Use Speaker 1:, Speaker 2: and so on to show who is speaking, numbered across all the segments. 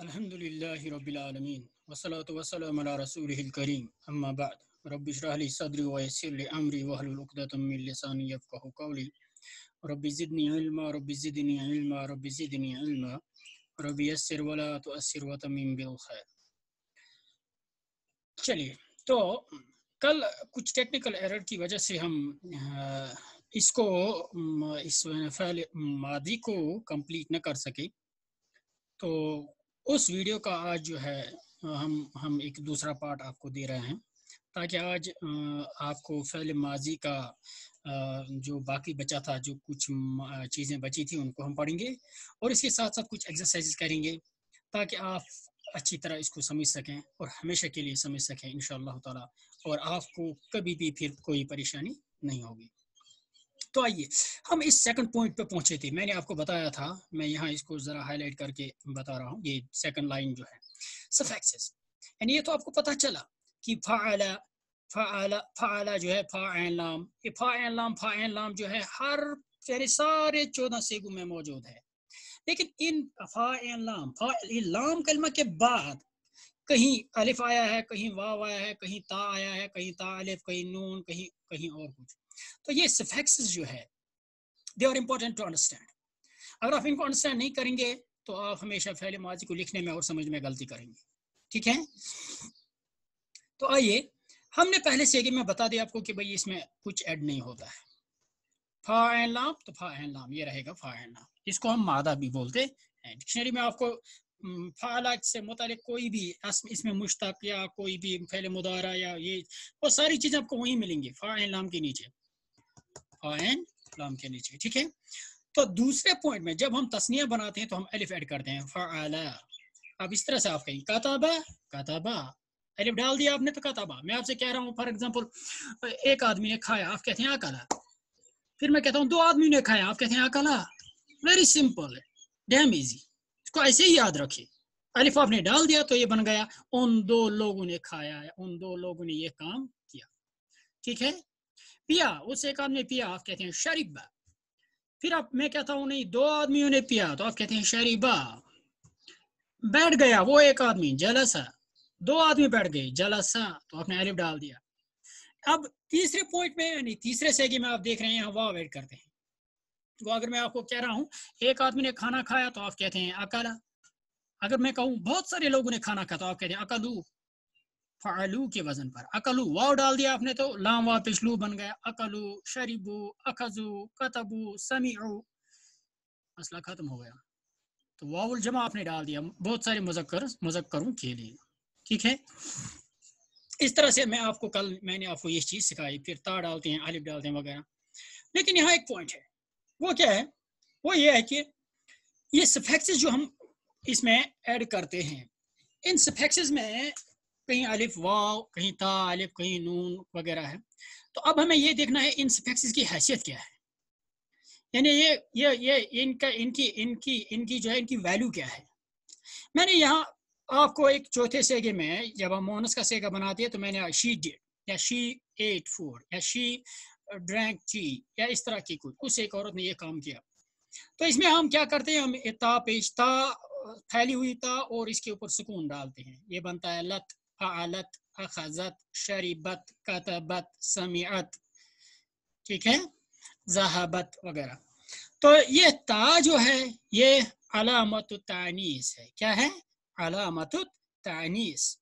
Speaker 1: चलिए तो कल कुछ टेक्निकल एरर की वजह से हम इसको इस फैल मादी को कंप्लीट न कर सके तो उस वीडियो का आज जो है हम हम एक दूसरा पार्ट आपको दे रहे हैं ताकि आज आपको फैल माजी का जो बाकी बचा था जो कुछ चीज़ें बची थी उनको हम पढ़ेंगे और इसके साथ साथ कुछ एक्सरसाइज करेंगे ताकि आप अच्छी तरह इसको समझ सकें और हमेशा के लिए समझ सकें इन ताला और आपको कभी भी फिर कोई परेशानी नहीं होगी तो आइए हम इस सेकंड पॉइंट पे पहुंचे थे मैंने आपको बताया था मैं यहाँ इसको ज़रा हाईलाइट करके बता रहा हूँ ये सेकंड लाइन जो है सफेक्सेस यानी ये तो आपको पता चला कि फ़ाला फ़ाला फ़ाला जो है फा एन लाम ये फा एन लाम फा एन लाम जो है हर यानी सारे चौदह सेगु में मौजूद है लेकिन इन फा एन लाम फा लाम कलमा के बाद कहीं अलिफ आया है कहीं वाव आया है कहीं ता आया है कहीं ता अलिफ कहीं नून कहीं कहीं और कुछ तो ये सफेक्स जो है they are important to understand अगर आप इनको अंडरस्टैंड नहीं करेंगे तो आप हमेशा फैले माजी को लिखने में और समझ में गलती करेंगे ठीक है तो आइए हमने पहले से मैं बता दिया आपको कि भाई इसमें कुछ ऐड नहीं होता है फा एन लाम तो फा एन लाम ये रहेगा फा एन लाम इसको हम मादा भी बोलते हैं डिक्शनरी में आपको हम्म, फालत से मुतल कोई भी इसमें मुश्तक या कोई भी फैल मुदारा या ये वो सारी चीज़ें आपको वहीं मिलेंगी फ़ाइन लाम के नीचे फ़ाइन लाम के नीचे ठीक है तो दूसरे पॉइंट में जब हम तस्निया बनाते हैं तो हम एलिफ ऐड करते हैं फ़ाला अब इस तरह से आप कहेंगे कताबा कताबा एलिफ डाल दिया आपने तो कताबा मैं आपसे कह रहा हूँ फॉर एग्जाम्पल एक आदमी ने खाया आप कहते हैं अकला फिर मैं कहता हूँ दो आदमी ने खाया आप कहते हैं अकला वेरी सिंपल है डैम इजी इसको ऐसे ही याद रखिए अलिफ आपने डाल दिया तो ये बन गया उन दो लोगों ने खाया है उन दो लोगों ने ये काम किया ठीक है पिया उस एक आदमी पिया आप कहते हैं शरीबा फिर आप मैं कहता हूं नहीं दो आदमियों ने पिया तो आप कहते हैं शरीबा बैठ गया वो एक आदमी जलसा दो आदमी बैठ गए जलसा तो आपने अलिफ डाल दिया अब तीसरे पॉइंट में यानी तीसरे सेगी में आप देख रहे हैं हम वाव करते हैं वो तो अगर मैं आपको कह रहा हूँ एक आदमी ने खाना खाया तो आप कहते हैं अकाला अगर मैं कहूँ बहुत सारे लोगों ने खाना खाया तो आप कहते हैं अकलू फलू के वजन पर अकलू वाव डाल दिया आपने तो लाम वा पिछलू बन गया अकलू शरीबू अखजू कतबू समी मसला खत्म हो गया तो वाउल जमा आपने डाल दिया बहुत सारे मुजक्कर मुजक्करों के लिए ठीक है इस तरह से मैं आपको कल मैंने आपको ये चीज़ सिखाई फिर ता डालते हैं आलिफ डालते हैं वगैरह लेकिन यहाँ एक पॉइंट है वो क्या है वो ये है कि ये सफेक्सेस जो हम इसमें ऐड करते हैं इन सफेक्सेस में कहीं अलिफ वाव कहीं ता अलिफ कहीं नून वगैरह है तो अब हमें ये देखना है इन सफेक्सेस की हैसियत क्या है यानी ये ये ये इनका इनकी इनकी इनकी जो है इनकी वैल्यू क्या है मैंने यहाँ आपको एक चौथे सेगे में जब हम मोनस का सेगा बनाते हैं तो मैंने शी डेट या शी एट फोर या शी ड्रैंक थी या इस तरह की कुछ उस एक औरत ने यह काम किया तो इसमें हम क्या करते हैं हम इता पेशता फैली हुई था और इसके ऊपर सुकून डालते हैं ये बनता है लत फालत अखजत शरीबत कतबत समीत ठीक है जहाबत वगैरह तो ये ता जो है ये अलामत तानीस है क्या है अलामत तानीस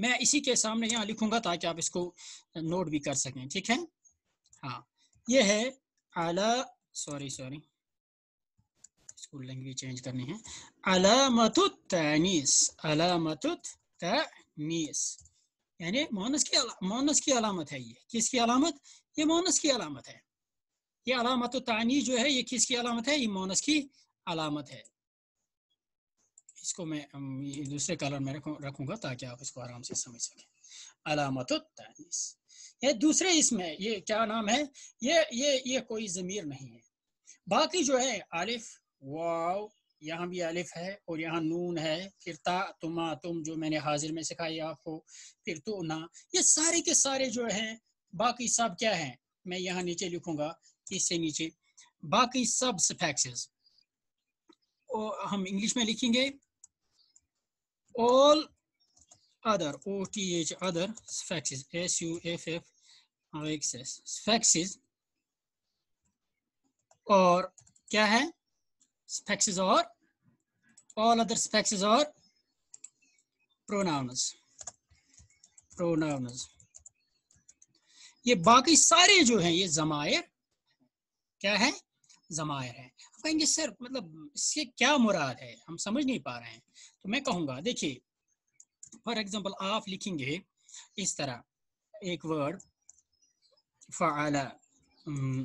Speaker 1: मैं इसी के सामने यहाँ लिखूंगा ताकि आप इसको नोट भी कर सकें ठीक है हाँ ये है आला sorry sorry school language change करनी है अलामत तनीस अलामत तनीस यानी मोनस की मोनस की अलामत है ये किसकी अलामत ये मोनस की अलामत है ये अलामत तानी जो है ये किसकी अलामत है ये मोनस की अलामत है इसको मैं दूसरे कलर में रखूंगा ताकि आप इसको आराम से समझ सकें अलामत तानीस ये दूसरे इसमें ये क्या नाम है ये ये ये कोई जमीर नहीं है बाकी जो है आलिफ वाव यहाँ भी आलिफ है और यहाँ नून है फिर ता तुमा तुम जो मैंने हाजिर में सिखाई आपको फिर तो ना ये सारे के सारे जो है बाकी सब क्या है मैं यहाँ नीचे लिखूंगा इससे नीचे बाकी सब सफेक्सेस हम इंग्लिश में लिखेंगे all other, O-T-H, other, Sphaxis, S-U-F-F-I-X-S, Sphaxis, or क्या है Sphaxis or all other sphaxes or pronouns, pronouns. ये बाकी सारे जो हैं ये जमायर क्या है जमायर है कहेंगे सर मतलब इससे क्या मुराद है हम समझ नहीं पा रहे हैं तो मैं कहूंगा देखिए फॉर एग्जाम्पल आप लिखेंगे इस तरह एक वर्ड हम्म,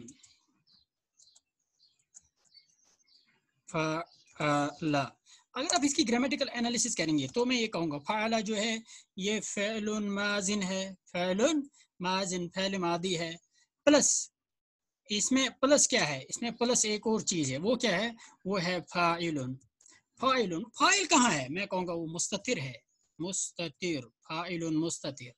Speaker 1: फ़ाला अगर आप इसकी ग्रामेटिकल एनालिसिस करेंगे तो मैं ये कहूँगा फ़ाला जो है ये फ़ैलुन माजिन है फ़ैलुन माजिन फ़ैल मादी है प्लस इसमें प्लस क्या है इसमें प्लस एक और चीज़ है वो क्या है वो है फ़ाइल फ़ाइल फ़ाइल कहाँ है मैं कहूँगा वो मुस्तिर है मुस्ततिर फाइल मुस्ततिर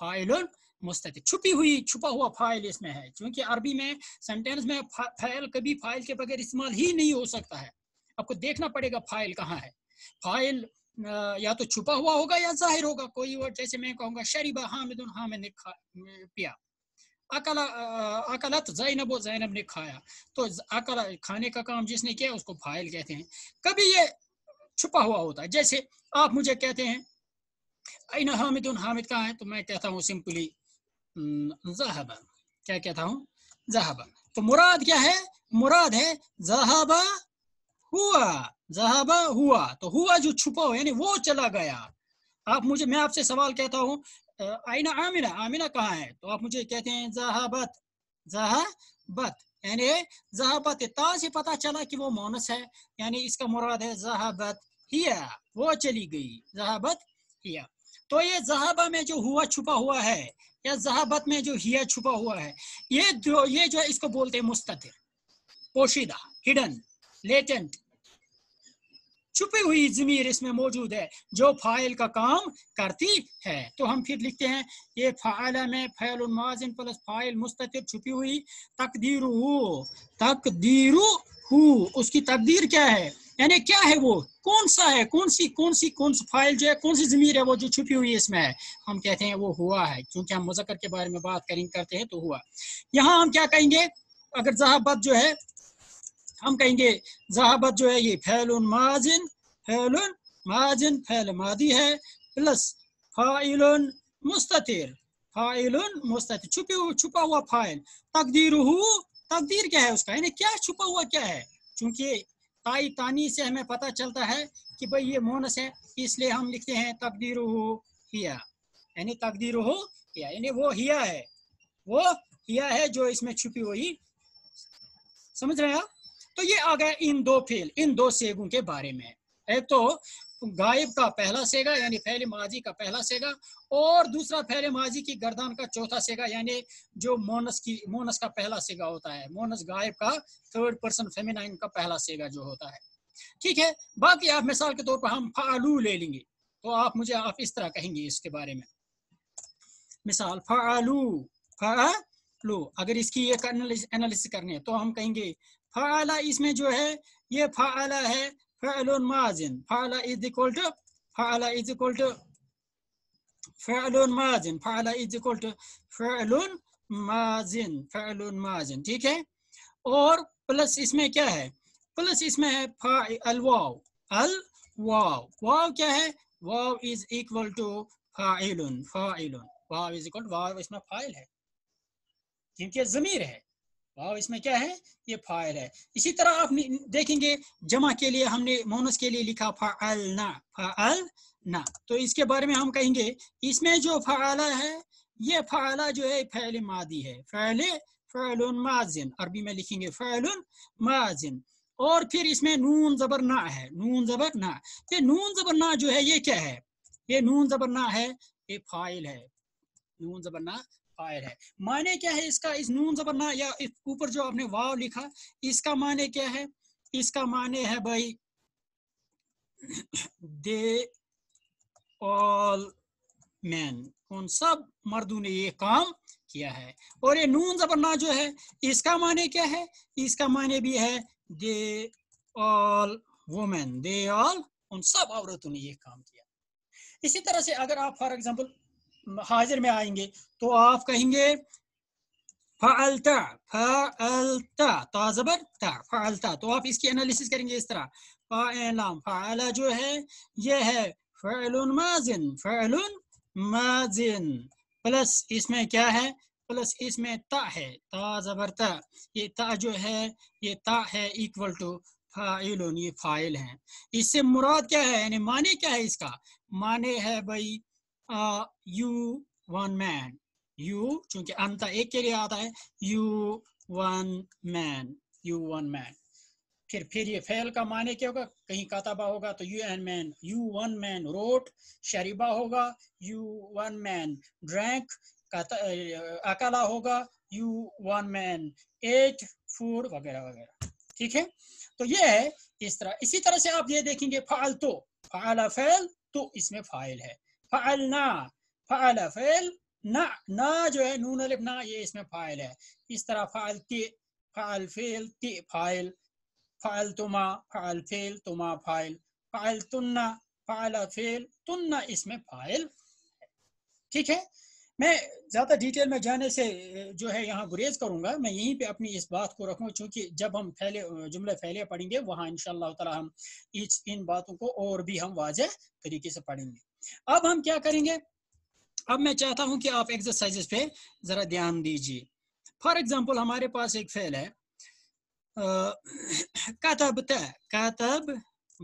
Speaker 1: फाइल मुस्तर छुपी हुई छुपा हुआ फाइल इसमें है क्योंकि अरबी में सेंटेंस में फाइल कभी फाइल के बगैर इस्तेमाल ही नहीं हो सकता है आपको देखना पड़ेगा फाइल कहाँ है फाइल या तो छुपा हुआ होगा या जाहिर होगा कोई वर्ड जैसे मैं कहूँगा शरीबा हामिद हामिद ने खा पिया अकला अकलत जैनब जैनब ने खाया तो अकला खाने का काम जिसने किया उसको फाइल कहते हैं कभी ये छुपा हुआ होता है जैसे आप मुझे कहते हैं अन हामिद हामिद कहाँ है तो मैं कहता हूँ सिंपली जहाबा क्या कहता हूँ जहाबा तो मुराद क्या है मुराद है जहाबा हुआ जहाबा हुआ तो हुआ जो छुपा हो यानी वो चला गया आप मुझे मैं आपसे सवाल कहता हूँ आइना आमिना आमिना कहाँ है तो आप मुझे कहते हैं जहाबत जहाबत यानी जहाबत ता से पता चला कि वो मोनस है यानी इसका मुराद है जहाबत हिया वो चली गई जहाबत हिया तो ये जहाबा में जो हुआ छुपा हुआ है या जहाबत में जो हिया छुपा हुआ है ये जो ये जो है इसको बोलते हैं मुस्तिर पोशीदा हिडन लेटेंट छुपी हुई जमीर इसमें मौजूद है जो फाइल का काम करती है तो हम फिर लिखते हैं ये फाइल में फैल उन्माजिन प्लस फाइल मुस्तिर छुपी हुई तकदीर तकदीर उसकी तकदीर क्या है यानी क्या है वो कौन सा है कौन सी कौन सी कौन सी फाइल जो है कौन सी जमीर है वो जो छुपी हुई है इसमें है हम कहते हैं वो हुआ है क्योंकि हम मुजक्कर के बारे में बात करें करते हैं तो हुआ यहाँ हम क्या कहेंगे अगर जहाबत जो है हम कहेंगे जहाबत जो है ये फैल माजिन फैल माजिन फैल मादी है प्लस फाइल मुस्तिर फाइल मुस्तिर छुपे छुपा हुआ फाइल तकदीर तकदीर क्या है उसका यानी क्या छुपा हुआ क्या है चूंकि ताई तानी से हमें पता चलता है कि भाई ये मोनस है इसलिए हम लिखते हैं तकदीर हो हिया यानी तकदीर हो हिया यानी वो हिया है वो हिया है जो इसमें छुपी हुई समझ रहे हैं आप तो ये आ गया इन दो फेल इन दो सेगों के बारे में एक तो गायब का पहला सेगा यानी फैल माजी का पहला सेगा और दूसरा फैल माजी की गर्दान का चौथा सेगा यानी जो मोनस की मोनस का पहला सेगा होता है मोनस गायब का थर्ड पर्सन फेमिनाइन का पहला सेगा जो होता है ठीक है बाकी आप मिसाल के तौर पर हम फालू ले लेंगे तो आप मुझे आप इस तरह कहेंगे इसके बारे में मिसाल फालू फालू अगर इसकी ये एनालिसिस करनी है तो हम कहेंगे फाला इसमें जो है ये फाला है فعلون ماض فعل is equal to فعل is equal to فعل ماض فعل is equal to فعل मार्जिन माजिन फैलून ठीक है और प्लस इसमें क्या है प्लस इसमें है अल वाव अल वाव वाव क्या है वाव इज इक्वल टू फाइलून फाइलून वाव इज इक्वल वाव इसमें फाइल है क्योंकि जमीर है वाव इसमें क्या है ये फाइल है इसी तरह आप देखेंगे जमा के लिए हमने मोनस के लिए लिखा फाल ना फाल ना तो इसके बारे में हम कहेंगे इसमें जो फाला है ये फाला जो है फैल मादी है फैल फैल माजिन अरबी में लिखेंगे फैल माजिन और फिर इसमें नून जबर ना है नून जबर ना ये नून जबर ना जो है ये क्या है ये नून जबर ना है ये फाइल है नून जबर ना फायर है माने क्या है इसका इस नून जबर ना या ऊपर जो आपने वाव लिखा इसका माने क्या है इसका माने है भाई दे ऑल मैन उन सब मर्दों ने ये काम किया है और ये नून जबर ना जो है इसका माने क्या है इसका माने भी है they all women they all उन सब औरतों ने ये काम किया इसी तरह से अगर आप फॉर एग्जाम्पल हाजिर में आएंगे तो आप कहेंगे फालता फालता ताजबर तो आप इसकी एनालिसिस करेंगे इस तरह फालाम फाला जो है ये है फैल माजिन फ़ैलुन माजिन प्लस इसमें क्या है प्लस इसमें ता है ता ता ये ता जो है ये ता है इक्वल टू फाइल ये फाइल है इससे मुराद क्या है यानी माने क्या है इसका माने है भाई यू वन मैन यू चूंकि अंत एक के लिए आता है you one man you one man फिर फिर ये फेल का माने क्या होगा कहीं काताबा होगा तो you an man you one man wrote शरीबा होगा यू वन मैन ड्रैंक अकाला होगा you one man ate food वगैरह वगैरह ठीक है तो ये है इस तरह इसी तरह से आप ये देखेंगे फाल तो फाला फैल तो इसमें फाइल है फ़अलना फ़अल फ़ैल ना ना जो है नून अलिफ ना ये इसमें फ़ाइल है इस तरह फ़ाइल ते फ़ाइल फ़ेल ते फ़ाइल फ़ाइल तुमा फ़ाइल फ़ेल तुमा फ़ाइल फ़ाइल तुन्ना फ़ाइल फ़ेल तुन्ना इसमें फ़ाइल ठीक है मैं ज़्यादा डिटेल में जाने से जो है यहाँ गुरेज करूंगा मैं यहीं पे अपनी इस बात को रखूँ क्योंकि जब हम फैले जुमले फैले पढ़ेंगे वहां इन ताला हम इस इन बातों को और भी हम वाजह तरीके से पढ़ेंगे अब हम क्या करेंगे अब मैं चाहता हूं कि आप एक्सरसाइजेस पे जरा ध्यान दीजिए फॉर एग्जाम्पल हमारे पास एक फेल है कातबता कातब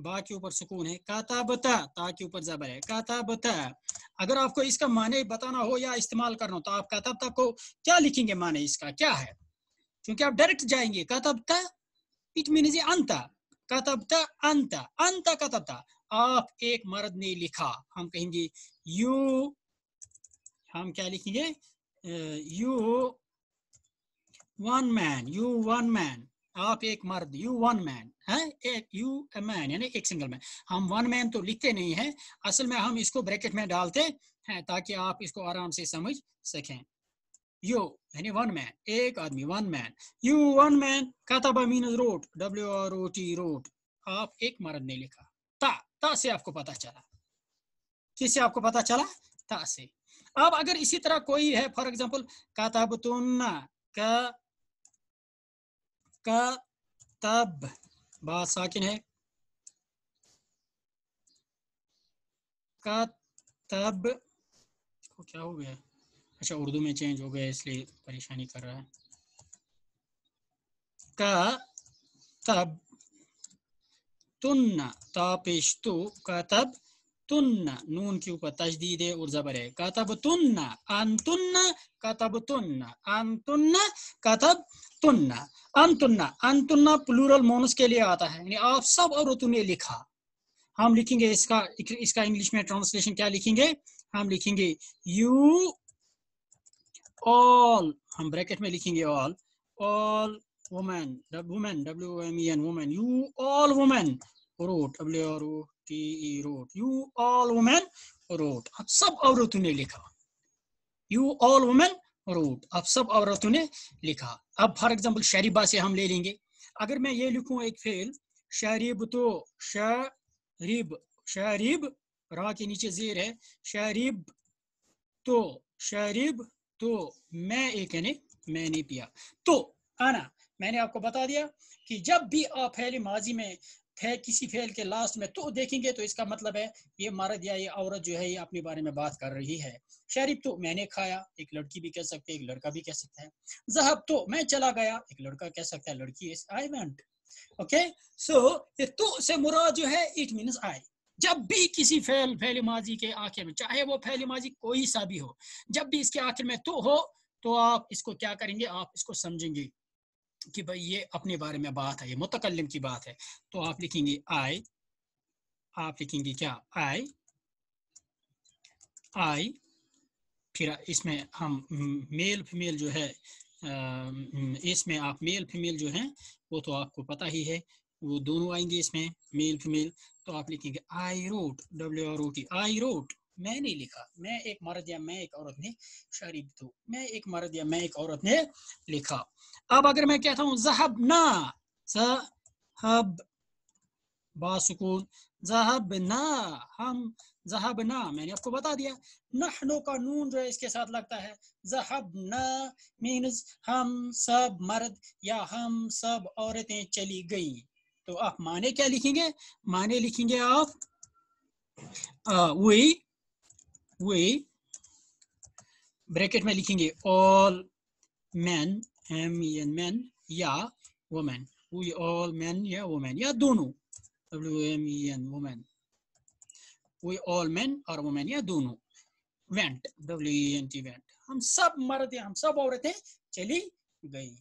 Speaker 1: बा के ऊपर सुकून है काताबता ता के ऊपर जबर है काताबता अगर आपको इसका माने बताना हो या इस्तेमाल करना हो तो आप कातबता को क्या लिखेंगे माने इसका क्या है क्योंकि आप डायरेक्ट जाएंगे कातबता इट मीन अंता कातबता अंता अंता कातबता आप एक मर्द ने लिखा हम कहेंगे यू हम क्या लिखेंगे you one man you one man आप एक मर्द यू वन मैन है एक यू ए मैन यानी एक सिंगल मैन हम वन मैन तो लिखते नहीं है असल में हम इसको ब्रैकेट में डालते हैं ताकि आप इसको आराम से समझ सकें यू यानी वन मैन एक आदमी one man you one man कतबा mean wrote W R O T wrote आप एक मर्द ने लिखा ता से आपको पता चला किससे आपको पता चला ता से अब अगर इसी तरह कोई है फॉर एग्जाम्पल कतबतुन्ना का तब बात साकिन है का तब तो क्या हो गया अच्छा उर्दू में चेंज हो गया इसलिए परेशानी कर रहा है का तब तुन्न तापेश तो कतब तुन्न नून के ऊपर तजदीद है और जबर है कतब तुन्न अंतुन्न कतब तुन्न अंतुन्न कतब तुन्न अंतुन्न अंतुन्न प्लूरल मोनस के लिए आता है यानी आप सब औरतों ने लिखा हम लिखेंगे इसका इसका इंग्लिश में ट्रांसलेशन क्या लिखेंगे हम लिखेंगे यू ऑल हम ब्रैकेट में लिखेंगे all all woman, the woman, W-O-M-E-N, woman. You all women wrote, W-R-O-T-E e, wrote. You all women wrote. आप सब औरतों ने लिखा. You all women wrote. आप सब औरतों ने लिखा. अब फॉर एग्जाम्पल शरीबा से हम ले लेंगे. अगर मैं ये लिखूं एक फेल शरीब तो शरीब शरीब रा के नीचे जेर है शरीब तो शरीब तो मैं एक यानी मैंने पिया तो आना मैंने आपको बता दिया कि जब भी आप फैल माजी में फे, किसी फेल के लास्ट में तो देखेंगे तो इसका मतलब है ये मर्द या ये औरत जो है ये अपने बारे में बात कर रही है शरीफ तो मैंने खाया एक लड़की भी कह सकते हैं एक लड़का भी कह सकता है जहब तो मैं चला गया एक लड़का कह सकता है लड़की आई वेंट ओके सो ये तो से मुरा जो है इट मीन आई जब भी किसी फैल फेल माजी के आखिर में चाहे वो फेल माजी कोई सा भी हो जब भी इसके आखिर में तो हो तो आप इसको क्या करेंगे आप इसको समझेंगे कि भाई ये अपने बारे में बात है ये मुतकलम की बात है तो आप लिखेंगे आई आप लिखेंगे क्या आई आई फिर इसमें हम मेल फीमेल जो है इसमें आप मेल फीमेल जो है वो तो आपको पता ही है वो दोनों आएंगे इसमें मेल फीमेल तो आप लिखेंगे I wrote W R O T I wrote मैं नहीं लिखा मैं एक मर्द या मैं एक औरत ने शरीब तो मैं एक मर्द या मैं एक औरत ने लिखा अब अगर मैं कहता हूँ जहब ना जहब बासुकून जहब ना हम जहब ना मैंने आपको बता दिया नहनो का नून जो है इसके साथ लगता है जहब ना मीन्स हम सब मर्द या हम सब औरतें चली गई तो आप माने क्या लिखेंगे माने लिखेंगे आप वी वे ब्रैकेट में लिखेंगे all man M N man या वोमैन वी ऑल मैन या वोमैन या दोनों W M E N woman we all man और वोमेन या दोनों went W E N T went हम सब मर्द हम सब औरतें चली गई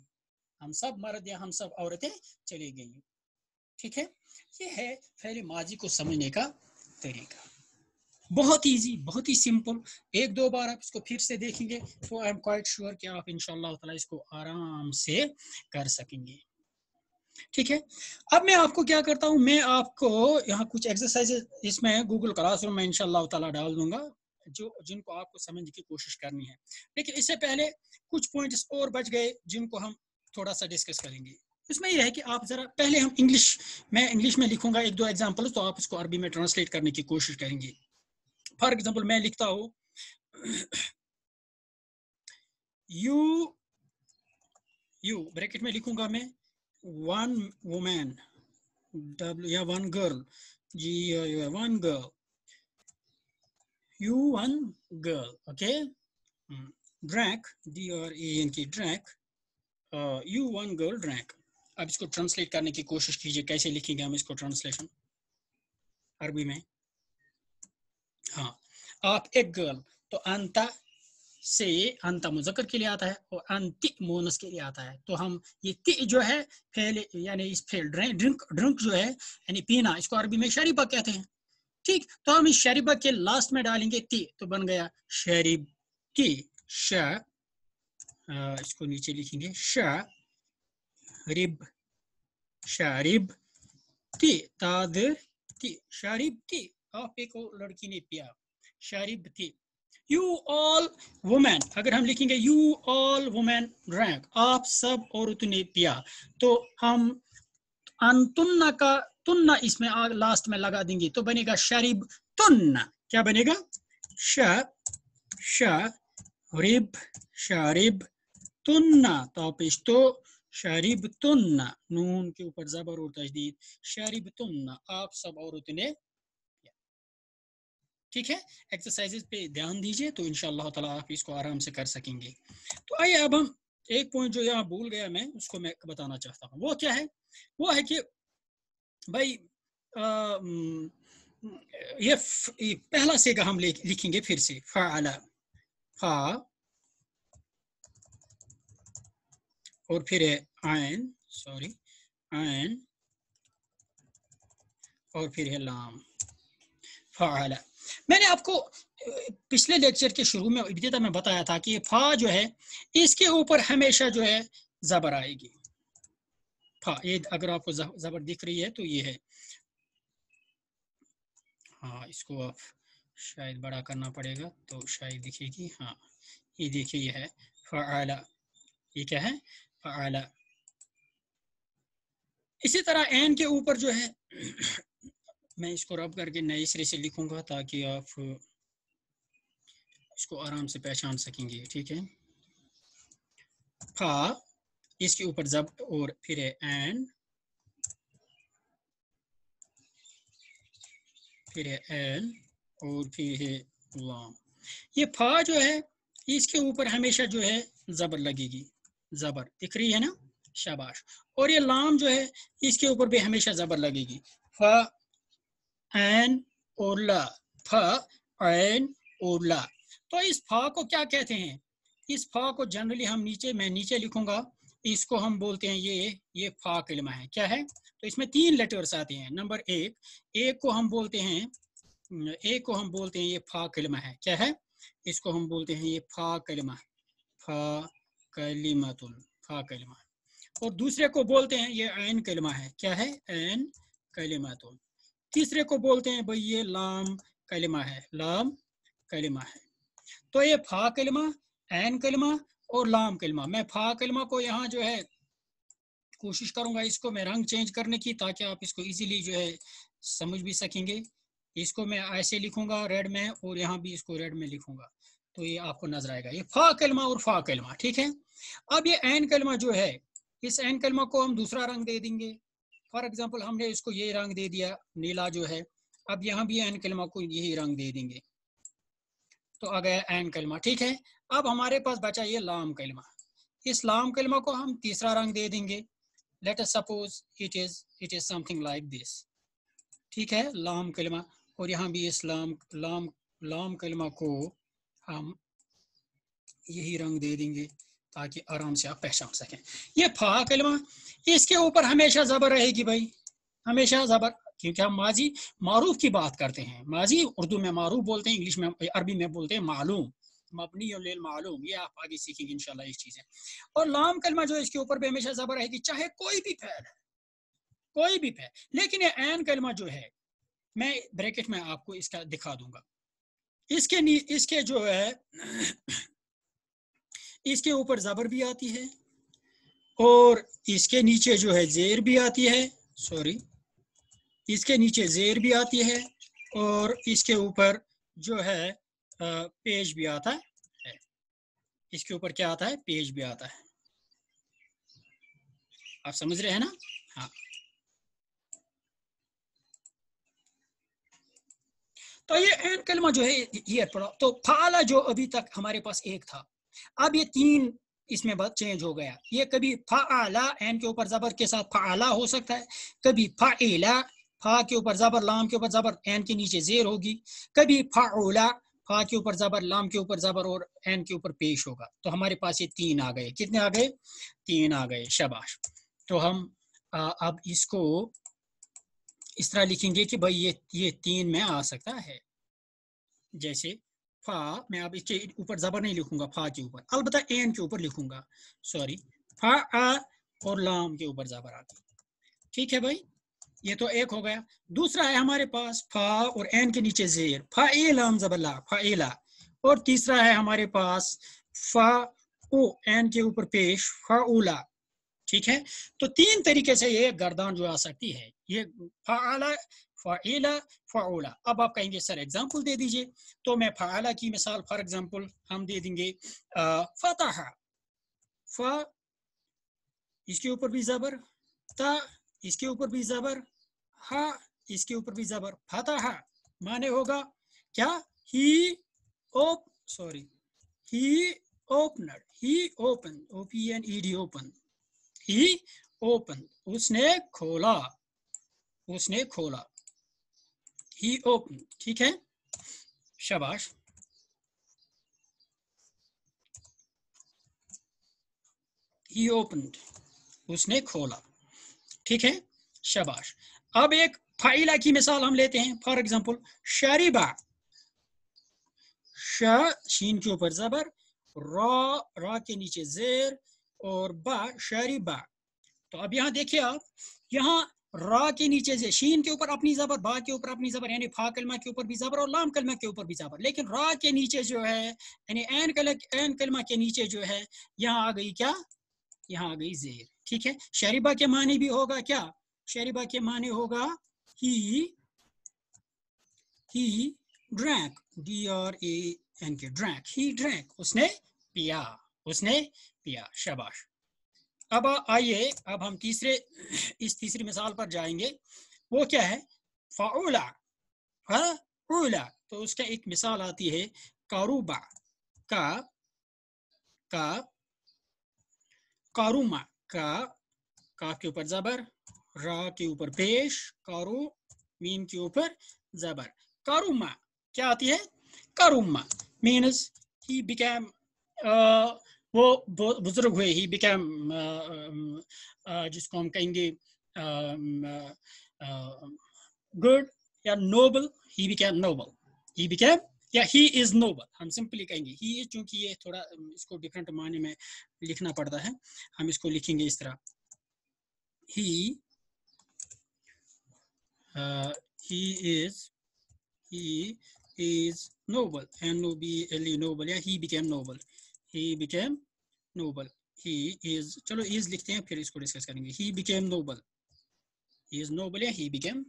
Speaker 1: हम सब मर्द या हम सब औरतें चली गई ठीक है ये है पहले माजी को समझने का तरीका बहुत ईजी बहुत ही सिंपल एक दो बार आप इसको फिर से देखेंगे तो आई एम क्वाइट श्योर कि आप इनशाला इसको आराम से कर सकेंगे ठीक है अब मैं आपको क्या करता हूँ मैं आपको यहाँ कुछ एक्सरसाइजेज इसमें गूगल क्लासरूम में इनशाला तला डाल दूंगा जो जिनको आपको समझने की कोशिश करनी है लेकिन इससे पहले कुछ पॉइंट्स और बच गए जिनको हम थोड़ा सा डिस्कस करेंगे इसमें यह है कि आप जरा पहले हम इंग्लिश मैं इंग्लिश में लिखूंगा एक दो एग्जाम्पल तो आप इसको अरबी में ट्रांसलेट करने की कोशिश करेंगे फॉर एग्जाम्पल मैं लिखता हूं यू यू ब्रैकेट में लिखूंगा मैं वन वुमेन डब्ल्यू या one girl G one girl you one girl okay drank D R a n k drank uh, you one अब इसको ट्रांसलेट करने की कोशिश कीजिए कैसे लिखेंगे हम इसको ट्रांसलेशन अरबी में हाँ ऑफ ए गर्ल तो अंता से अंता मुजक्र के लिए आता है और अंति मोनस के लिए आता है तो हम ये ति जो है फेले यानी इस फेल ड्रिंक ड्रिंक जो है यानी पीना इसको अरबी में शरीबा कहते हैं ठीक तो हम इस शरीबा के लास्ट में डालेंगे ति तो बन गया शरीब ती श इसको नीचे लिखेंगे श रिब शरीब ती ताद ती शरीब ती आप एक लड़की ने पिया शारिब थी यू ऑल वुमेन अगर हम लिखेंगे यू ऑल वुमेन रैंक आप सब औरतों ने पिया तो हम अंतुन्ना का तुन्ना इसमें आ, लास्ट में लगा देंगे तो बनेगा शरीब तुन्ना क्या बनेगा श शरीब शरिब तुन्ना तो पेश तो शरीब तुन्ना नून के ऊपर जबर और तजदीद शरीब तुन्ना आप सब औरतों ने ठीक है एक्सरसाइजेज पे ध्यान दीजिए तो इनशाला तला आप इसको आराम से कर सकेंगे तो आइए अब हम एक पॉइंट जो यहाँ भूल गया मैं उसको मैं बताना चाहता हूँ वो क्या है वो है कि भाई आ, ये, फ, ये पहला सेगा हम लिखेंगे फिर से फाला फा और फिर है आयन सॉरी आयन और फिर है लाम फाला मैंने आपको पिछले लेक्चर के शुरू में इब्तदा में बताया था कि फा जो है इसके ऊपर हमेशा जो है ज़बर आएगी फा ये अगर आपको ज़बर दिख रही है तो ये है हाँ इसको आप शायद बड़ा करना पड़ेगा तो शायद दिखेगी हाँ ये देखिए ये है फ़ाला ये क्या है फ़ाला इसी तरह एन के ऊपर जो है मैं इसको रब करके नए सिरे से लिखूंगा ताकि आप इसको आराम से पहचान सकेंगे ठीक है फा इसके ऊपर जब और फिर है एन फिर है एन और फिर है लाम ये फा जो है इसके ऊपर हमेशा जो है जबर लगेगी जबर दिख रही है ना शाबाश और ये लाम जो है इसके ऊपर भी हमेशा जबर लगेगी फा एन ओला फ एन ओला तो इस फा को क्या कहते हैं इस फा को जनरली हम नीचे मैं नीचे लिखूंगा इसको हम बोलते हैं ये ये फा कलमा है क्या है तो इसमें तीन लेटर्स आते हैं नंबर एक एक को हम बोलते हैं एक को हम बोलते हैं ये फा कलमा है क्या है इसको हम बोलते हैं ये फा कलमा फा कलिमातुल फा कलमा और दूसरे को बोलते हैं ये एन कलमा है क्या है एन कलिमातुल तीसरे को बोलते हैं भाई ये लाम कलिमा है लाम कलिमा है तो ये फा कलिमा एन कलिमा और लाम कलिमा मैं फा कलिमा को यहाँ जो है कोशिश करूंगा इसको मैं रंग चेंज करने की ताकि आप इसको इजीली जो है समझ भी सकेंगे इसको मैं ऐसे लिखूंगा रेड में और यहाँ भी इसको रेड में लिखूंगा तो ये आपको नजर आएगा ये फा कलमा और फा कलमा ठीक है अब ये एन कलमा जो है इस एन कलमा को हम दूसरा रंग दे देंगे फॉर एग्जाम्पल हमने इसको ये रंग दे दिया नीला जो है अब यहाँ भी एन कलमा को यही रंग दे देंगे तो आ गया एन कलमा ठीक है अब हमारे पास बचा ये लाम कलमा इस लाम कलमा को हम तीसरा रंग दे देंगे let us suppose it is it is something like this ठीक है लाम कलमा और यहाँ भी इस लाम लाम लाम कलमा को हम यही रंग दे देंगे ताकि आराम से आप पहचान सकें ये फा कलमा इसके ऊपर हमेशा ज़बर रहेगी भाई हमेशा ज़बर क्योंकि हम माजी मारूफ की बात करते हैं माजी उर्दू में मारूफ बोलते हैं इंग्लिश में अरबी में बोलते हैं मालूम मबनी और मालूम ये आप आगे सीखेंगे इनशाला इस चीज़ें और लाम कलमा जो इसके ऊपर भी हमेशा ज़बर रहेगी चाहे कोई भी फैल है कोई भी फैल लेकिन ये एन कलमा जो है मैं ब्रैकेट में आपको इसका दिखा दूंगा इसके नी इसके जो है इसके ऊपर जबर भी आती है और इसके नीचे जो है जेर भी आती है सॉरी इसके नीचे जेर भी आती है और इसके ऊपर जो है पेज भी आता है इसके ऊपर क्या आता है पेज भी आता है आप समझ रहे हैं ना हाँ तो ये एन कलमा जो है ये पढ़ो तो फाला जो अभी तक हमारे पास एक था अब ये तीन इसमें चेंज हो गया ये कभी आला एन के ऊपर जबर के साथ आला हो सकता है कभी एला फा के ऊपर जबर लाम के ऊपर जबर एन के नीचे जेर होगी कभी ओला फा के ऊपर जबर लाम के ऊपर जबर और एन के ऊपर पेश होगा तो हमारे पास ये तीन आ गए कितने आ गए तीन आ गए शबाश तो हम आ, अब इसको इस तरह लिखेंगे कि भाई ये ये तीन में आ सकता है जैसे फा मैं अब इसके ऊपर जबर नहीं लिखूंगा फा के ऊपर अलबत् एन के ऊपर लिखूंगा सॉरी फा आ और लाम के ऊपर जबर आती ठीक है भाई ये तो एक हो गया दूसरा है हमारे पास फा और एन के नीचे जेर फा ए लाम जबल्ला फा ए ला और तीसरा है हमारे पास फा ओ एन के ऊपर पेश फा ओला ठीक है तो तीन तरीके से ये गर्दान जो आ सकती है ये फा आला फ़ाइला फ़ाउला अब आप कहेंगे सर एग्ज़ाम्पल दे दीजिए तो मैं फ़ाला की मिसाल फॉर एग्ज़ाम्पल हम दे देंगे फ़तः फ़ इसके ऊपर भी ज़बर ता इसके ऊपर भी ज़बर हा इसके ऊपर भी ज़बर फतः माने होगा क्या ही ओप सॉरी ही ओपनर ही open O P N E D open ही ओपन उसने खोला उसने खोला ही ओपन ठीक है शबाश ही ओपन उसने खोला ठीक है शबाश अब एक फाइला की मिसाल हम लेते हैं फॉर एग्जाम्पल शरीबा शाह शीन के ऊपर जबर रॉ रॉ के नीचे जेर और बा शरीबा तो अब यहां देखिए आप यहां रा के नीचे शीन के ऊपर अपनी जबर बा के ऊपर अपनी जबर यानी फा कलमा के ऊपर भी जबर और लाम कलमा के ऊपर भी जबर लेकिन रा के नीचे जो है यानी एन कल एन कलमा के नीचे जो है यहाँ आ गई क्या यहाँ आ गई जेर ठीक है शरीबा के माने भी होगा क्या शरीबा के माने होगा he he drank D R A N K drank he drank उसने पिया उसने पिया शबाश अब आइए अब हम तीसरे इस तीसरी मिसाल पर जाएंगे वो क्या है फाउला फाउला हाँ? तो उसका एक मिसाल आती है कारूबा का का कारुमा का का के ऊपर जबर रा के ऊपर पेश कारो मीम के ऊपर जबर कारुमा क्या आती है कारुमा मीन्स ही बिकैम वो बुजुर्ग हुए he become uh, um, uh, जिसको हम कहेंगे गुड um, uh, um, या noble he become noble he become या ही इज नोबल हम सिंपली कहेंगे ही इज चूंकि ये थोड़ा इसको डिफरेंट माने में लिखना पड़ता है हम इसको लिखेंगे इस तरह he is he is he is noble n o b या he e, became noble he became noble he is चलो इज लिखते हैं फिर इसको डिस्कस करेंगे he became noble he is noble या ही बिकेम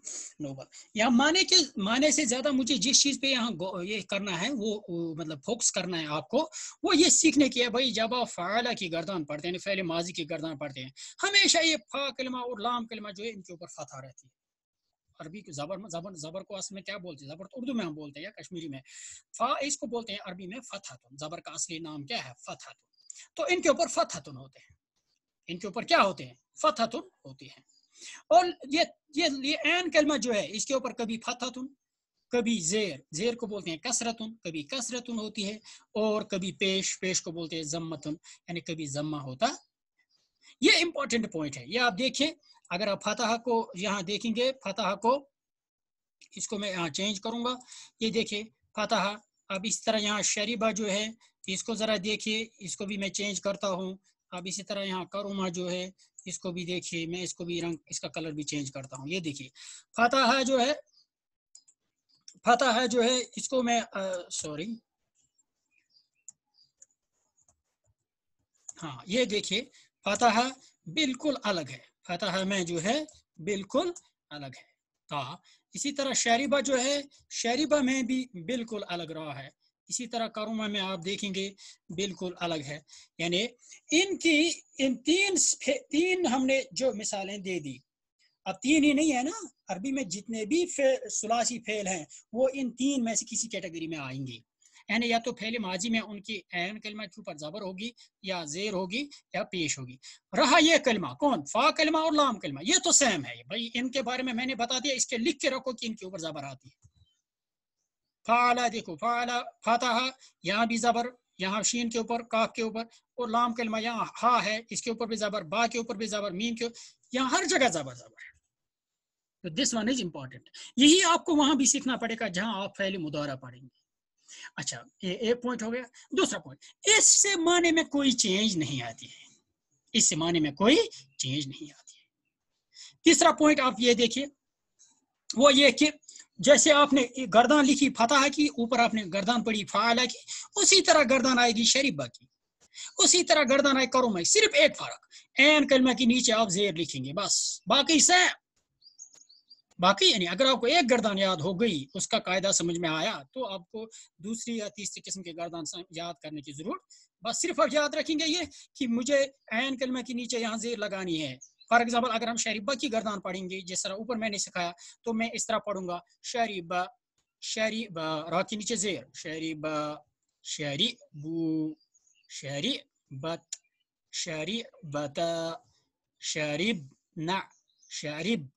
Speaker 1: नोबल यहाँ माने के माने से ज्यादा मुझे जिस चीज पे यहाँ ये करना है वो, वो मतलब फोकस करना है आपको वो ये सीखने की है भाई जब आप फाला की गर्दान पढ़ते हैं फैले माजी की गर्दान पढ़ते हैं हमेशा ये फा कलमा और लाम कलमा जो है इनके ऊपर फतह रहती है अरबी जबर जबर जबर को असल में क्या बोलते हैं जबर तो उर्दू में हम बोलते हैं या कश्मीरी में फा इसको बोलते हैं अरबी में फतहतुन जबर का असली नाम क्या है फतहतुन तो इनके ऊपर फतहतुन होते हैं इनके ऊपर क्या होते हैं फतहतुन होती है और ये ये ये एन कलमा जो है इसके ऊपर कभी फतहतुन कभी जेर जेर को बोलते हैं कसरतुन कभी कसरतुन होती है और कभी पेश पेश को बोलते हैं जम्मतुन यानी कभी जम्मा होता ये इंपॉर्टेंट पॉइंट है ये आप देखिए अगर आप फतह को यहाँ देखेंगे फतह को इसको मैं यहाँ चेंज करूंगा ये देखिए फतह अब इस तरह यहाँ शरीबा जो है इसको ज़रा देखिए इसको भी मैं चेंज करता हूँ अब इसी तरह यहाँ करुमा जो है इसको भी देखिए मैं इसको भी रंग इसका कलर भी चेंज करता हूँ ये देखिए फतह जो है फतह जो है इसको मैं सॉरी हाँ ये देखिए फतह बिल्कुल अलग है फतह में जो है बिल्कुल अलग है ता इसी तरह शरीबा जो है शरीबा में भी बिल्कुल अलग रहा है इसी तरह करुमा में आप देखेंगे बिल्कुल अलग है यानी इनकी इन तीन तीन हमने जो मिसालें दे दी अब तीन ही नहीं है ना अरबी में जितने भी फे, सुलासी फेल हैं वो इन तीन में से किसी कैटेगरी में आएंगे यानी या तो फेल माजी में उनकी एन कलमा के ऊपर जबर होगी या जेर होगी या पेश होगी रहा यह कलमा कौन फा कलमा और लाम कलमा ये तो सेम है भाई इनके बारे में मैंने बता दिया इसके लिख के रखो कि इनके ऊपर जबर आती है फाला देखो फाला हा यहाँ भी जबर यहाँ शीन के ऊपर काफ के ऊपर और लाम कलमा यहाँ हा है इसके ऊपर भी जबर बा के ऊपर भी जबर मीन के यहाँ हर जगह जबर जबर है तो दिस वन इज इम्पॉर्टेंट यही आपको वहां भी सीखना पड़ेगा जहां आप फैली मुदारा पढ़ेंगे अच्छा ये एक पॉइंट हो गया दूसरा पॉइंट इससे माने में कोई चेंज नहीं आती है इससे माने में कोई चेंज नहीं आती है तीसरा पॉइंट आप ये देखिए वो ये कि जैसे आपने गर्दान लिखी फतह की ऊपर आपने गर्दान पढ़ी फाला की उसी तरह गर्दान आएगी शरीबा की उसी तरह गर्दान आए करो मैं सिर्फ एक फर्क एन कलमा के नीचे आप जेर लिखेंगे बस बाकी सैम बाकी यानी अगर आपको एक गर्दान याद हो गई उसका कायदा समझ में आया तो आपको दूसरी या तीसरी किस्म के गर्दान याद करने की जरूरत बस सिर्फ आप याद रखेंगे ये कि मुझे एन कलमा के नीचे यहाँ जेर लगानी है फॉर एग्जाम्पल अगर हम शरीबा की गर्दान पढ़ेंगे जिस तरह ऊपर मैंने सिखाया तो मैं इस तरह पढ़ूंगा शरीबा शहरी बा के नीचे जेर शरीबा शरी बू शहरी बत शहरी बता शरीब ना शरीब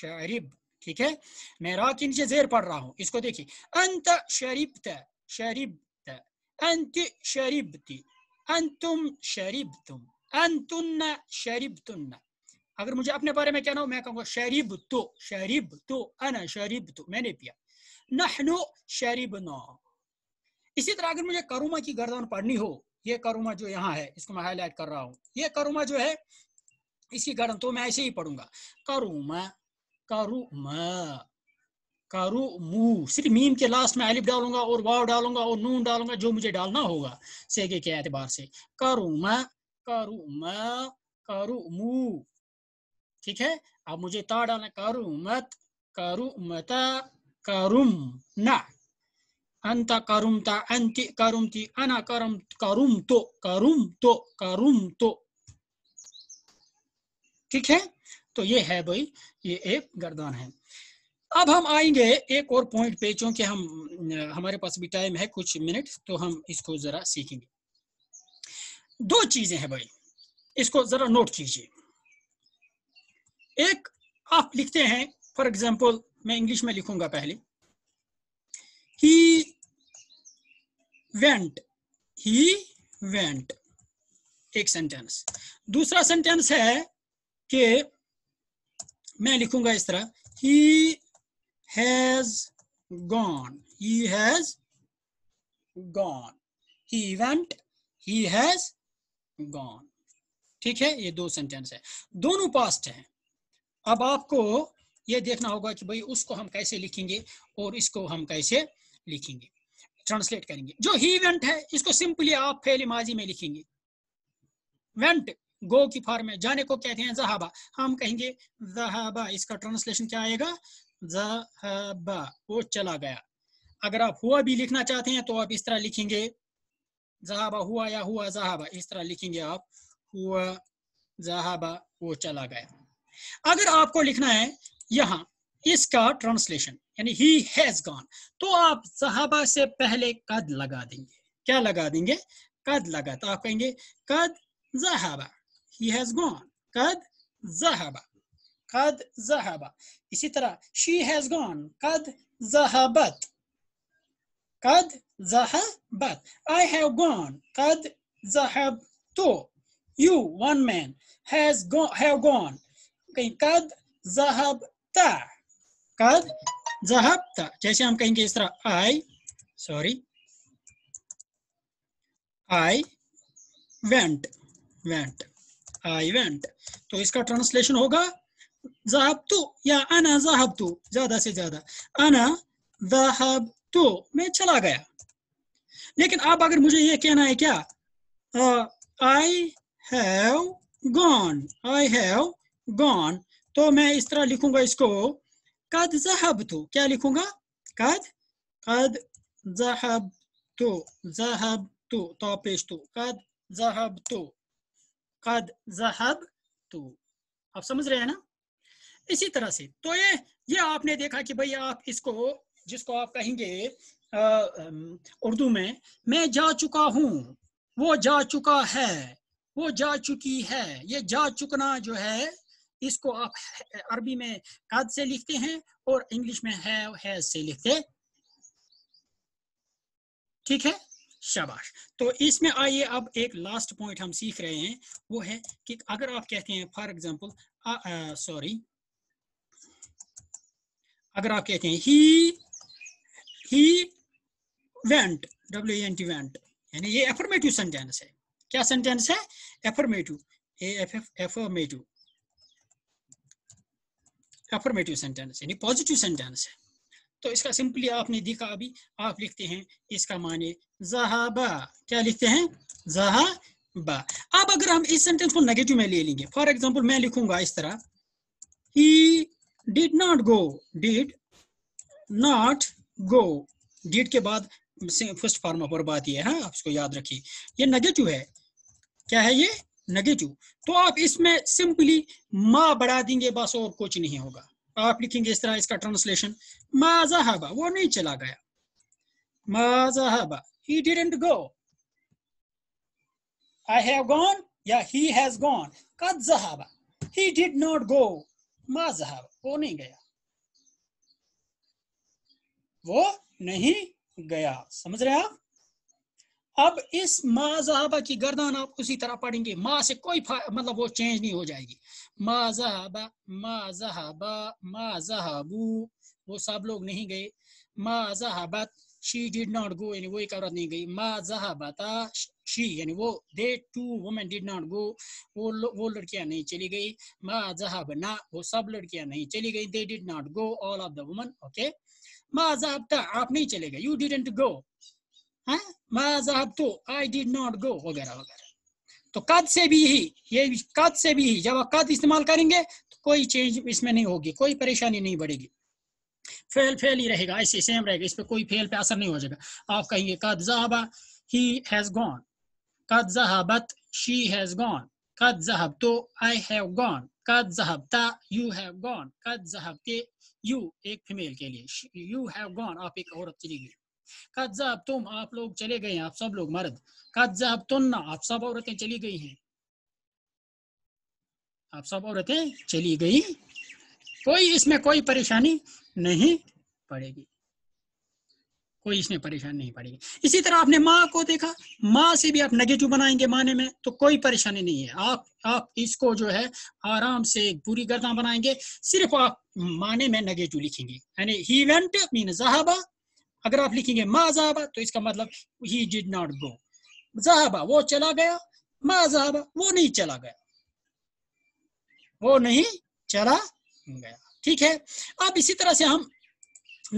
Speaker 1: शरीब ठीक है मैं रा के नीचे जेर पढ़ रहा हूँ इसको देखिए अंत शरीबत शरीबत अंत शरीबती अंतुम तुम अंतुन्न शरीबतुन्न अगर मुझे अपने बारे में कहना हो मैं कहूँगा शरीब तो शरीब तो अन शरीब तो मैंने पिया नहनो शरीब नो इसी तरह अगर मुझे करुमा की गर्दन पढ़नी हो ये करुमा जो यहाँ है इसको मैं हाईलाइट कर रहा हूँ ये करुमा जो है इसकी गर्दन तो मैं ऐसे ही पढ़ूंगा करुमा कारुम कारुमू सिर्फ मीम के लास्ट में अलिफ डालूंगा और वाव डालूंगा और नून डालूंगा जो मुझे डालना होगा सेगे के एतबार से कारुमा कारुमा करुमु ठीक है अब मुझे ता डालना कारुमत मत करुम ना अंत करुमता अंति करुमती अना करम करुम तो करुम तो करुम तो ठीक है तो ये है भाई ये एक गर्दान है
Speaker 2: अब हम आएंगे
Speaker 1: एक और पॉइंट पे क्योंकि हम हमारे पास भी टाइम है कुछ मिनट तो हम इसको जरा सीखेंगे दो चीजें हैं भाई इसको जरा नोट कीजिए एक आप लिखते हैं फॉर एग्जाम्पल मैं इंग्लिश में लिखूंगा पहले ही वेंट ही वेंट एक सेंटेंस दूसरा सेंटेंस है कि मैं लिखूंगा इस तरह he has gone he has gone he event he has gone ठीक है ये दो सेंटेंस है दोनों पास्ट हैं अब आपको ये देखना होगा कि भाई उसको हम कैसे लिखेंगे और इसको हम कैसे लिखेंगे ट्रांसलेट करेंगे जो ही वेंट है इसको सिंपली आप फेल माजी में लिखेंगे वेंट गो की फॉर्म है जाने को कहते हैं जहाबा हम कहेंगे जहाबा इसका ट्रांसलेशन क्या आएगा जहाबा वो चला गया अगर आप हुआ भी लिखना चाहते हैं तो आप इस तरह लिखेंगे जहाबा हुआ या हुआ जहाबा इस तरह लिखेंगे आप हुआ जहाबा वो चला गया अगर आपको लिखना है यहाँ इसका ट्रांसलेशन यानी ही हैज गॉन तो आप जहाबा से पहले कद लगा देंगे क्या लगा देंगे कद लगा तो आप कहेंगे कद जहाबा he has gone kad zahaba kad zahaba isi तरह she has gone kad zahabat kad zahabat i have gone qad zahabtu you one man has gone have gone कहीं kad जहबता कद जहबता जैसे हम कहेंगे इस तरह I sorry I went went event तो इसका ट्रांसलेशन होगा जहाब जहाबतु या अना जहाबतु ज्यादा से ज्यादा अना जहाबतु मैं चला गया लेकिन आप अगर मुझे ये कहना है क्या I have gone I have gone तो मैं इस तरह लिखूंगा इसको कद जहाब जहाबतु क्या लिखूंगा कद कद जहाब जहाबतु जहाबतु तो पेश तो कद जहाब जहाबतु कद जहब तो आप समझ रहे हैं ना इसी तरह से तो ये ये आपने देखा कि भाई आप इसको जिसको आप कहेंगे उर्दू में मैं जा चुका हूं वो जा चुका है वो जा चुकी है ये जा चुकना जो है इसको आप अरबी में कद से लिखते हैं और इंग्लिश में है, है से लिखते ठीक है शाबाश तो इसमें आइए अब एक लास्ट पॉइंट हम सीख रहे हैं वो है कि अगर आप कहते हैं फॉर एग्जाम्पल सॉरी अगर आप कहते हैं he he went W N T went यानी ये एफर्मेटिव सेंटेंस है क्या सेंटेंस है affirmative A F F affirmative affirmative sentence यानी पॉजिटिव सेंटेंस है तो इसका सिंपली आपने देखा अभी आप लिखते हैं इसका माने जहाबा क्या लिखते हैं जहाबा अब अगर हम इस सेंटेंस को नेगेटिव में ले लेंगे फॉर एग्जाम्पल मैं लिखूंगा इस तरह ही did not go did not go did के बाद फर्स्ट फॉर्म ऑफ बात यह है आप हाँ, इसको याद रखिए ये नेगेटिव है क्या है ये नेगेटिव तो आप इसमें सिंपली माँ बढ़ा देंगे बस और कुछ नहीं होगा आप लिखेंगे इस तरह इसका ट्रांसलेशन माजहाबा वो नहीं चला गया माजहाबा he didn't go I have gone या ही हैज गॉन कद जहाबा ही डिड नॉट गो माजहाबा वो नहीं गया वो नहीं गया समझ रहे हैं आप अब इस मा जहाबा की गर्दान आप उसी तरह पढ़ेंगे माँ से कोई मतलब वो चेंज नहीं हो जाएगी मा जहाबा मा जहाबा मा जहाबू वो सब लोग नहीं गए मा जहाबत शी डिड नॉट गो यानी वो एक औरत नहीं गई मा जहाबता शी यानी वो they two women did not go वो वो लड़कियां नहीं चली गई मा ना वो सब लड़कियां नहीं चली गई they did not go all of the women okay मा जहाबता आप नहीं चले गए यू डिडेंट गो है हाँ? माजहब तो आई डिड नॉट गो वगैरह वगैरह तो कद से भी ही ये कद से भी ही जब आप कद इस्तेमाल करेंगे तो कोई चेंज इसमें नहीं होगी कोई परेशानी नहीं बढ़ेगी फेल फेल ही रहेगा ऐसे सेम रहेगा इस पर कोई फेल पे असर नहीं हो जाएगा आप कहेंगे कद जहाबा ही हैज गॉन कद जहाबत शी हैज गॉन कद जहाब तो आई हैव गॉन कद जहाब ता यू हैव गॉन कद जहाब जहबते यू एक फीमेल के लिए यू हैव गॉन आप एक औरत चली गई कद तुम आप लोग चले गए आप सब लोग मर्द कद अब तुम आप सब औरतें चली गई हैं आप सब औरतें चली गई कोई इसमें कोई परेशानी नहीं पड़ेगी कोई इसमें परेशानी नहीं पड़ेगी इसी तरह आपने माँ को देखा माँ से भी आप नेगेटिव बनाएंगे माने में तो कोई परेशानी नहीं है आप आप इसको जो है आराम से बुरी गर्दा बनाएंगे सिर्फ आप माने में नेगेटिव लिखेंगे यानी ही वेंट मीन जहाबा अगर आप लिखेंगे मा जहाबा तो इसका मतलब ही डिड नॉट गो जहाबा वो चला गया मा जहाबा वो नहीं चला गया वो नहीं चला गया ठीक है अब इसी तरह से हम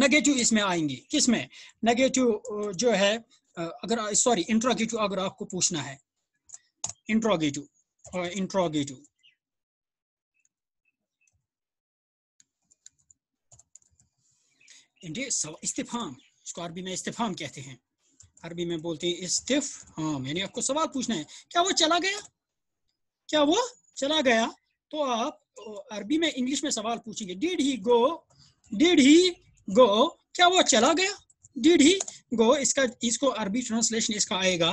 Speaker 1: नेगेटिव इसमें आएंगे किसमें नेगेटिव जो है अगर सॉरी इंट्रोगेटिव अगर आपको पूछना है इंट्रोगेटिव इंट्रोगेटिव इस्तेफाम इसको अरबी में इस्तेफाम कहते हैं अरबी में बोलते हैं हाँ मैंने आपको सवाल पूछना है क्या वो चला गया क्या वो चला गया तो आप तो अरबी में इंग्लिश में सवाल पूछेंगे did he go did he गो क्या वो चला गया डिड ही गो इसका इसको अरबी ट्रांसलेशन इसका आएगा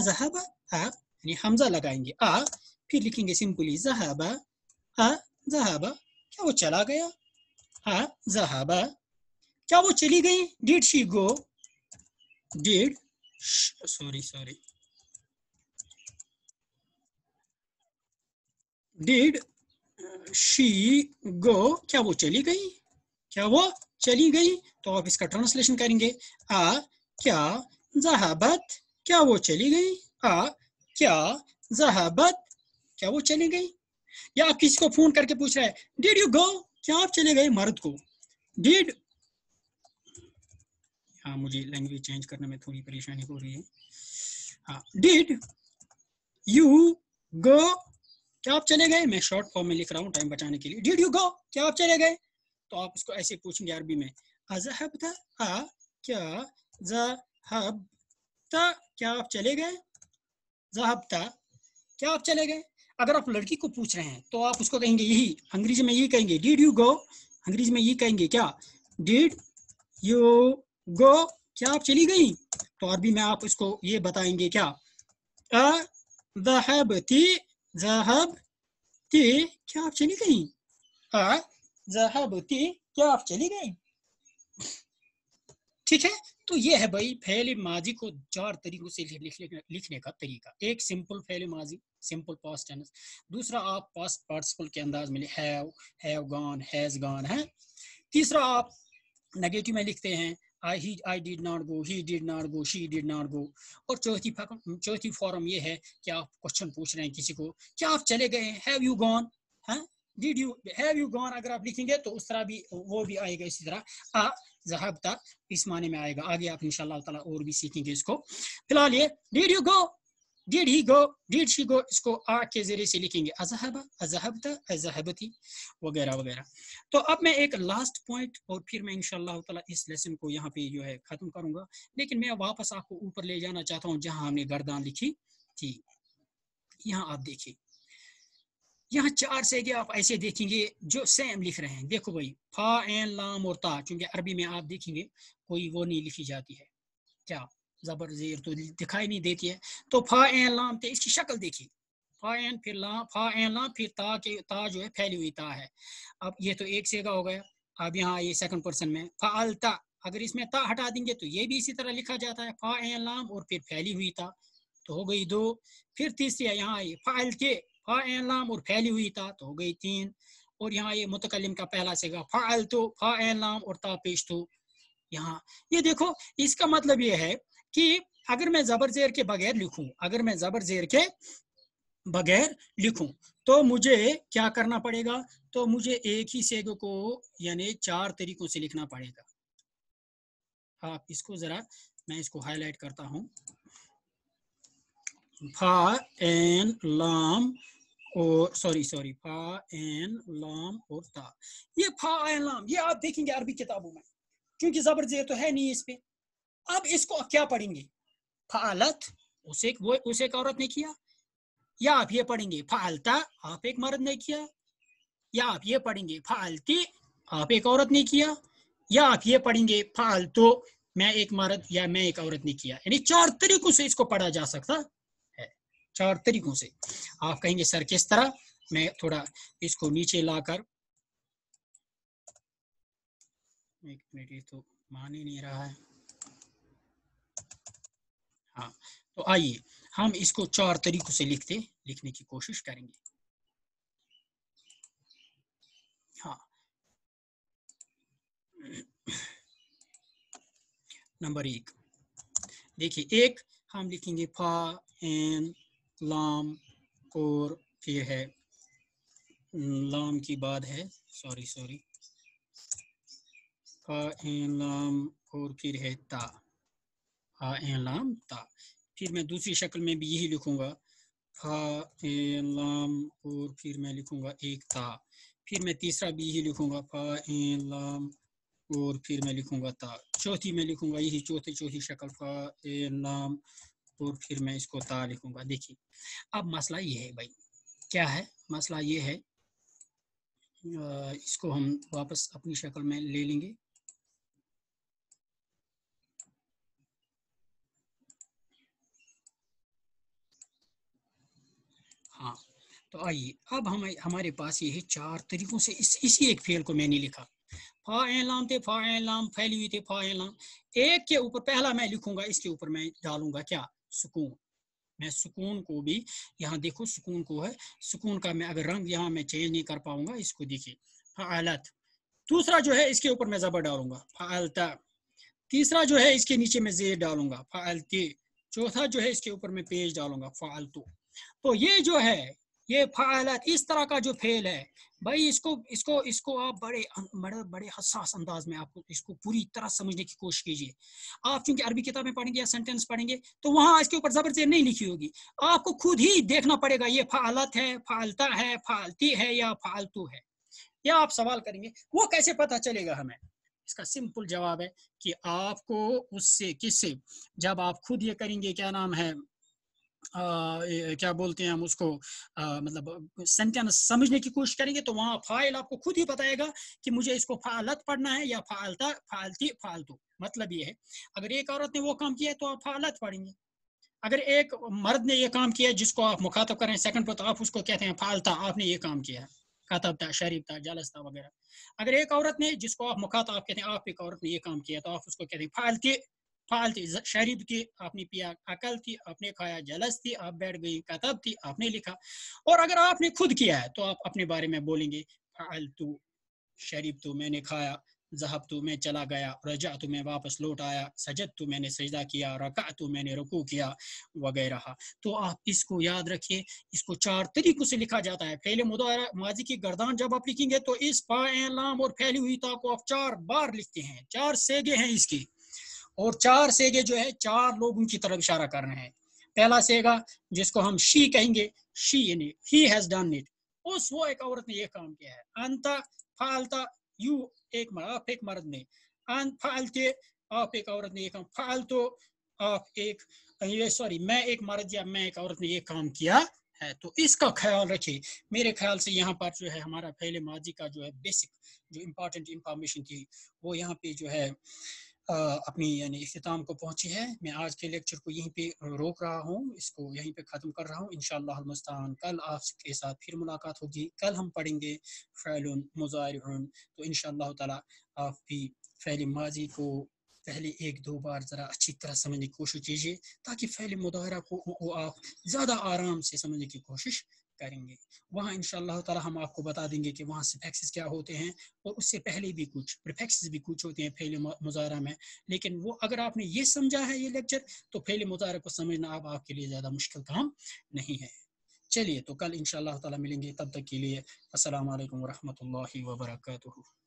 Speaker 1: अजहब यानी हमजा लगाएंगे आ फिर लिखेंगे सिंपली जहाबा हा जहाबा क्या वो चला गया हा जहाबा क्या वो चली गई did she go did sorry sorry did she go क्या वो चली गई क्या वो चली गई तो आप इसका ट्रांसलेशन करेंगे आ क्या जहाबत क्या वो चली गई आ क्या जहाबत क्या वो चली गई या आप किसी को फोन करके पूछ रहे हैं डिड यू गो क्या आप चले गए मर्द को डिड हाँ मुझे लैंग्वेज चेंज करने में थोड़ी परेशानी हो रही है हाँ डिड यू गो क्या आप चले गए मैं शॉर्ट फॉर्म में लिख रहा हूँ टाइम बचाने के लिए डिड यू गो क्या आप चले गए तो आप उसको ऐसे पूछेंगे अरबी में अजहब था हाँ, क्या जहब था क्या आप चले गए जहब था क्या आप चले गए अगर आप लड़की को पूछ रहे हैं तो आप उसको कहेंगे यही अंग्रेजी में यही कहेंगे डिड यू गो अंग्रेजी में यही कहेंगे क्या डिड यू गो क्या आप चली गई तो अरबी में आप इसको ये बताएंगे क्या अहब थी जहब थी क्या आप चली गई अहब थी क्या आप चली गई ठीक है तो ये है भाई फैले माजी को चार तरीकों से लिखने का, लिखने का तरीका एक सिंपल फैले माजी सिंपल पास्ट टेंस दूसरा आप पास्ट पार्टिसिपल के अंदाज में have have gone has gone है तीसरा आप नेगेटिव में लिखते हैं I he I did not go he did not go she did not go और चौथी चौथी फॉर्म ये है कि आप क्वेश्चन पूछ रहे हैं किसी को क्या आप चले गए हैव यू गॉन है did you have you gone अगर आप लिखेंगे तो उस तरह भी वो भी आएगा इसी तरह आ जहाबता इस माने में आएगा आगे आप इंशाल्लाह ताला और भी सीखेंगे इसको फिलहाल ये did you go did he go did she go इसको आ के जरिए से लिखेंगे अजहबा अजहबता अजहबती वगैरह वगैरह तो अब मैं एक लास्ट पॉइंट और फिर मैं इनशाला इस लेसन को यहाँ पे जो है ख़त्म करूंगा लेकिन मैं वापस आपको ऊपर ले जाना चाहता हूँ जहाँ हमने गर्दान लिखी थी यहाँ आप देखिए यहाँ चार से आप ऐसे देखेंगे जो सेम लिख रहे हैं देखो भाई फा एन लाम और ता चूंकि अरबी में आप देखेंगे कोई वो नहीं लिखी जाती है क्या ज़बर जेर तो दिखाई नहीं देती है तो फ़ा एन लाम ते इसकी शक्ल देखिए फ़ा एन फिर लाम फ़ा एन लाम फिर ता के ता जो है फैली हुई ता है अब ये तो एक सेगा हो गया अब यहाँ ये सेकंड पर्सन में फ़ाल ता अगर इसमें ता हटा देंगे तो ये भी इसी तरह लिखा जाता है फ़ा एन लाम और फिर फैली हुई ता तो हो गई दो फिर तीसरी है यहाँ ये फ़ाल के फ़ा एन लाम और फैली हुई ता तो हो गई तीन और यहाँ ये मुतकलम का पहला सेगा अल तो फ़ा एन लाम और ता पेश तो यहाँ ये देखो इसका मतलब ये है कि अगर मैं जबर जेर के बगैर लिखूं अगर मैं जबर जेर के बगैर लिखूं तो मुझे क्या करना पड़ेगा तो मुझे एक ही सेग को यानी चार तरीकों से लिखना पड़ेगा आप इसको जरा मैं इसको हाईलाइट करता हूं फा एन लाम और सॉरी सॉरी फा एन लाम और ता ये फा एन लाम ये आप देखेंगे अरबी किताबों में क्योंकि जबर जेर तो है नहीं इस पे अब इसको क्या पढ़ेंगे फालत उसे वो उसे एक औरत ने किया या आप ये पढ़ेंगे फालता आप एक मर्द ने किया या आप ये पढ़ेंगे फालती आप एक औरत ने किया या आप ये पढ़ेंगे फालतू मैं एक मर्द या मैं एक औरत ने किया यानी चार तरीकों से इसको पढ़ा जा सकता है चार तरीकों से आप कहेंगे सर किस तरह मैं थोड़ा इसको नीचे लाकर एक मिनट ये तो मान ही नहीं रहा है हाँ तो आइए हम इसको चार तरीकों से लिखते लिखने की कोशिश करेंगे हाँ नंबर एक देखिए एक हम लिखेंगे फा एन लाम और फिर है लाम की बात है सॉरी सॉरी फा एन लाम और फिर है ता लाम ता फिर मैं दूसरी शक्ल में भी यही लिखूंगा फा लाम और फिर मैं लिखूंगा एक ता फिर मैं तीसरा भी यही लिखूंगा फा लाम और फिर मैं लिखूंगा ता चौथी में लिखूंगा यही चौथी चौथी शक्ल फा लाम और फिर मैं इसको ता लिखूंगा देखिए अब मसला ये है भाई क्या है मसला ये है इसको हम वापस अपनी शक्ल में ले लेंगे तो आइए अब हम हमारे पास ये है चार तरीकों से इस इसी एक फेल को मैंने लिखा फा लाम थे फा लाम फैली हुई थे फा लाम एक के ऊपर पहला मैं लिखूंगा इसके ऊपर मैं डालूंगा क्या सुकून मैं सुकून को भी यहाँ देखो सुकून को है सुकून का मैं अगर रंग यहाँ मैं चेंज नहीं कर पाऊंगा इसको देखिए फालत दूसरा जो है इसके ऊपर मैं जबर डालूंगा फालता तीसरा जो है इसके नीचे मैं जेर डालूंगा फलते चौथा जो है इसके ऊपर मैं पेज डालूंगा फालतू तो ये जो है ये फ़ालत इस तरह का जो फेल है भाई इसको इसको इसको आप बड़े बड़े बड़े हसास अंदाज में आप इसको पूरी तरह समझने की कोशिश कीजिए आप चूंकि अरबी किताबें पढ़ेंगे या सेंटेंस पढ़ेंगे तो वहाँ इसके ऊपर जबरदस्ती नहीं लिखी होगी आपको खुद ही देखना पड़ेगा ये फालत है फालता है फालती है या फालतू है या आप सवाल करेंगे वो कैसे पता चलेगा हमें इसका सिंपल जवाब है कि आपको उससे किससे जब आप खुद ये करेंगे क्या नाम है क्या बोलते हैं हम उसको आ, मतलब सेंटेंस समझने की कोशिश करेंगे तो वहाँ फाइल आपको खुद ही बताएगा कि मुझे इसको फालत पढ़ना है या फालता फालती फालतू मतलब ये है अगर एक औरत ने वो काम किया है तो आप फालत पढ़ेंगे अगर एक मर्द ने ये काम किया जिसको आप मुखातब करें सेकंड पर तो आप उसको कहते हैं फालता आपने ये काम किया कतब था शरीफ था जालस था वगैरह अगर एक औरत ने जिसको आप मुखातब कहते हैं आप एक औरत ने ये काम किया तो आप उसको कहते हैं फालती फाल थी शरीब थी आपने पिया अकल थी आपने खाया जलस थी आप बैठ गई कतब थी आपने लिखा और अगर आपने खुद किया है तो आप अपने बारे में बोलेंगे फाल तू शरीब तो मैंने खाया जहाब तो मैं चला गया रजा तो मैं वापस लौट आया सजद तो मैंने सजदा किया रका तो मैंने रुकू किया वगैरह तो आप इसको याद रखिए इसको चार तरीकों से लिखा जाता है पहले मुदारा माजी की गर्दान जब आप लिखेंगे तो इस पाए लाम और फैली हुई ता को आप चार बार लिखते हैं चार सेगे हैं इसकी और चार सेगे जो है चार लोग उनकी तरफ इशारा कर रहे हैं पहला सेगा जिसको हम शी कहेंगे शी यानी ही हैज डन इट उस वो एक औरत ने ये काम किया है अंता फालता यू एक मर्द आप एक मर्द ने अन फालते आप एक औरत ने ये काम फालतो आप एक ये सॉरी मैं एक मर्द या मैं एक औरत ने ये काम किया है तो इसका ख्याल रखिए मेरे ख्याल से यहाँ पर जो है हमारा पहले माजी का जो है बेसिक जो इम्पोर्टेंट इंफॉर्मेशन थी वो यहाँ पे जो है अपनी यानी अख्ताम को पहुंची है मैं आज के लेक्चर को यहीं पे रोक रहा हूँ इसको यहीं पे ख़त्म कर रहा हूँ इन कल आपके साथ फिर मुलाकात होगी कल हम पढ़ेंगे फ़ैल मुजाहिर तो इन शाह आप भी फ़ैल माजी को पहले एक दो बार ज़रा अच्छी तरह समझने की कोशिश कीजिए ताकि फ़ैल मुदाहरा को आप ज़्यादा आराम से समझने की कोशिश करेंगे वहाँ इन ताला हम आपको बता देंगे कि वहाँ सिफेक्सिस क्या होते हैं और उससे पहले भी कुछ प्रिफेक्सेस भी कुछ होते हैं फेले मुजाहरा में लेकिन वो अगर आपने ये समझा है ये लेक्चर तो फेले मुजाहरा को समझना आप आपके लिए ज़्यादा मुश्किल काम नहीं है चलिए तो कल इन ताला मिलेंगे तब तक के लिए असल वरहमल वर्का